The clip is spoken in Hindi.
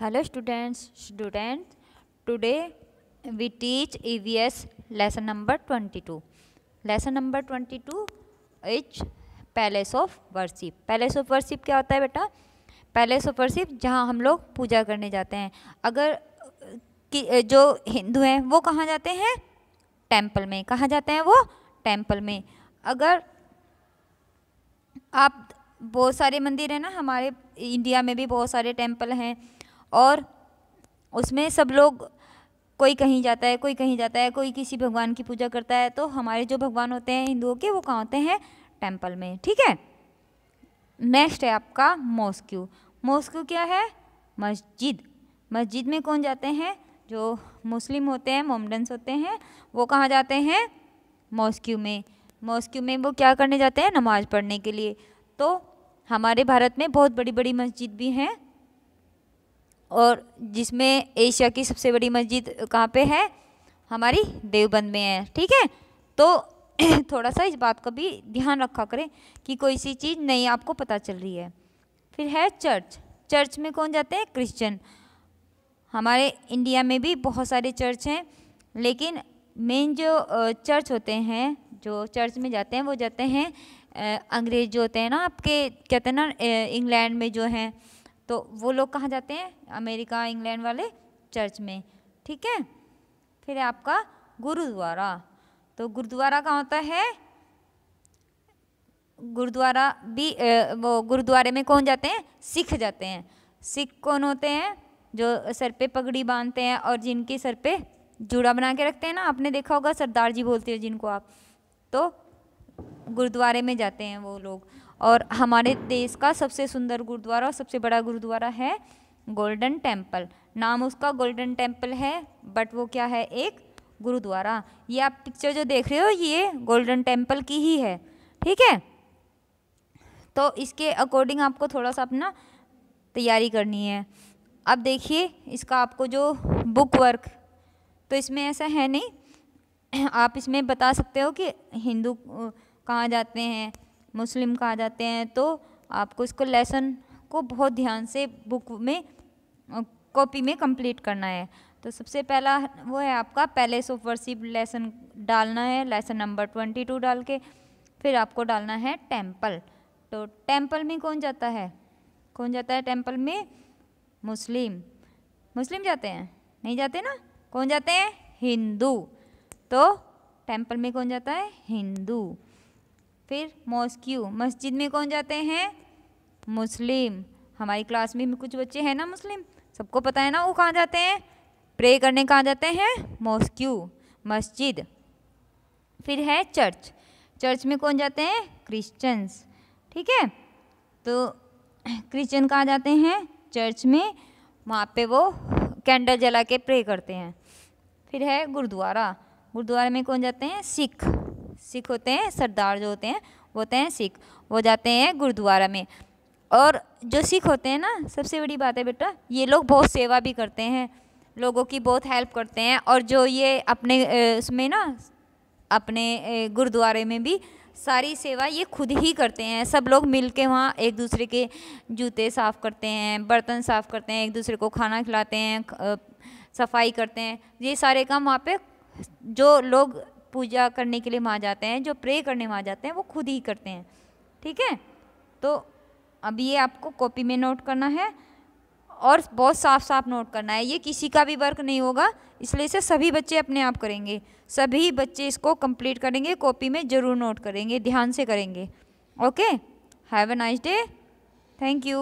hello students student today we teach EVS lesson number twenty two lesson number twenty two each palace of worship palace of worship क्या होता है बेटा पैलेस ऑफ वर्शिप जहाँ हम लोग पूजा करने जाते हैं अगर कि जो हिंदू हैं वो कहाँ जाते हैं टेंपल में कहाँ जाते हैं वो टेंपल में अगर आप बहुत सारे मंदिर हैं ना हमारे इंडिया में भी बहुत सारे टेम्पल हैं और उसमें सब लोग कोई कहीं जाता है कोई कहीं जाता है कोई किसी भगवान की पूजा करता है तो हमारे जो भगवान होते हैं हिंदुओं के वो कहाँ होते हैं टेम्पल में ठीक है नेक्स्ट है आपका मॉस्क्यू मॉस्क्यू क्या है मस्जिद मस्जिद में कौन जाते हैं जो मुस्लिम होते हैं मोमडन्स होते हैं वो कहाँ जाते हैं मॉस्क्यू में मॉस्क्यू में वो क्या करने जाते हैं नमाज़ पढ़ने के लिए तो हमारे भारत में बहुत बड़ी बड़ी मस्जिद भी हैं और जिसमें एशिया की सबसे बड़ी मस्जिद कहाँ पे है हमारी देवबंद में है ठीक है तो थोड़ा सा इस बात का भी ध्यान रखा करें कि कोई सी चीज़ नहीं आपको पता चल रही है फिर है चर्च चर्च में कौन जाते हैं क्रिश्चियन हमारे इंडिया में भी बहुत सारे चर्च हैं लेकिन मेन जो चर्च होते हैं जो चर्च में जाते हैं वो जाते हैं अंग्रेज जो होते हैं ना आपके कहते हैं ना इंग्लैंड में जो हैं तो वो लोग कहाँ जाते हैं अमेरिका इंग्लैंड वाले चर्च में ठीक है फिर आपका गुरुद्वारा तो गुरुद्वारा कहाँ होता है गुरुद्वारा भी वो गुरुद्वारे में कौन जाते हैं सिख जाते हैं सिख कौन होते हैं जो सर पे पगड़ी बांधते हैं और जिनके सर पे जूड़ा बना के रखते हैं ना आपने देखा होगा सरदार जी बोलते हैं जिनको आप तो गुरुद्वारे में जाते हैं वो लोग और हमारे देश का सबसे सुंदर गुरुद्वारा और सबसे बड़ा गुरुद्वारा है गोल्डन टेम्पल नाम उसका गोल्डन टेम्पल है बट वो क्या है एक गुरुद्वारा ये आप पिक्चर जो देख रहे हो ये गोल्डन टेम्पल की ही है ठीक है तो इसके अकॉर्डिंग आपको थोड़ा सा अपना तैयारी करनी है अब देखिए इसका आपको जो बुक वर्क तो इसमें ऐसा है नहीं आप इसमें बता सकते हो कि हिंदू कहाँ जाते हैं मुस्लिम कहा जाते हैं तो आपको इसको लेसन को बहुत ध्यान से बुक में कॉपी में कंप्लीट करना है तो सबसे पहला वो है आपका पैलेस ऑफ वर्सिप लेसन डालना है लेसन नंबर ट्वेंटी टू डाल के फिर आपको डालना है टेम्पल तो टेम्पल में कौन जाता है कौन जाता है टेम्पल में मुस्लिम मुस्लिम जाते हैं नहीं जाते ना कौन जाते हैं हिंदू तो टेम्पल में कौन जाता है हिंदू फिर मॉस्क्यू मस्जिद में कौन जाते हैं मुस्लिम हमारी क्लास में भी कुछ बच्चे हैं ना मुस्लिम सबको पता है ना वो कहाँ जाते हैं प्रे करने कहाँ जाते हैं मॉस्क्यू मस्जिद फिर है चर्च चर्च में कौन जाते हैं क्रिश्चियंस ठीक है तो क्रिश्चियन कहाँ जाते हैं चर्च में वहाँ पे वो कैंडल जला के प्रे करते हैं फिर है गुरुद्वारा गुरुद्वारे में कौन जाते हैं सिख सिख होते हैं सरदार जो होते हैं वो होते हैं सिख वो जाते हैं गुरुद्वारा में और जो सिख होते हैं ना सबसे बड़ी बात है बेटा ये लोग बहुत सेवा भी करते हैं लोगों की बहुत हेल्प करते हैं और जो ये अपने उसमें ना अपने गुरुद्वारे में भी सारी सेवा ये खुद ही करते हैं सब लोग मिल के वहाँ एक दूसरे के जूते साफ़ करते हैं बर्तन साफ़ करते हैं एक दूसरे को खाना खिलाते हैं सफाई करते हैं ये सारे काम वहाँ पे जो लोग पूजा करने के लिए वहाँ जाते हैं जो प्रे करने वहाँ जाते हैं वो खुद ही करते हैं ठीक है तो अब ये आपको कॉपी में नोट करना है और बहुत साफ साफ नोट करना है ये किसी का भी वर्क नहीं होगा इसलिए इसे सभी बच्चे अपने आप करेंगे सभी बच्चे इसको कंप्लीट करेंगे कॉपी में ज़रूर नोट करेंगे ध्यान से करेंगे okay have a nice day thank you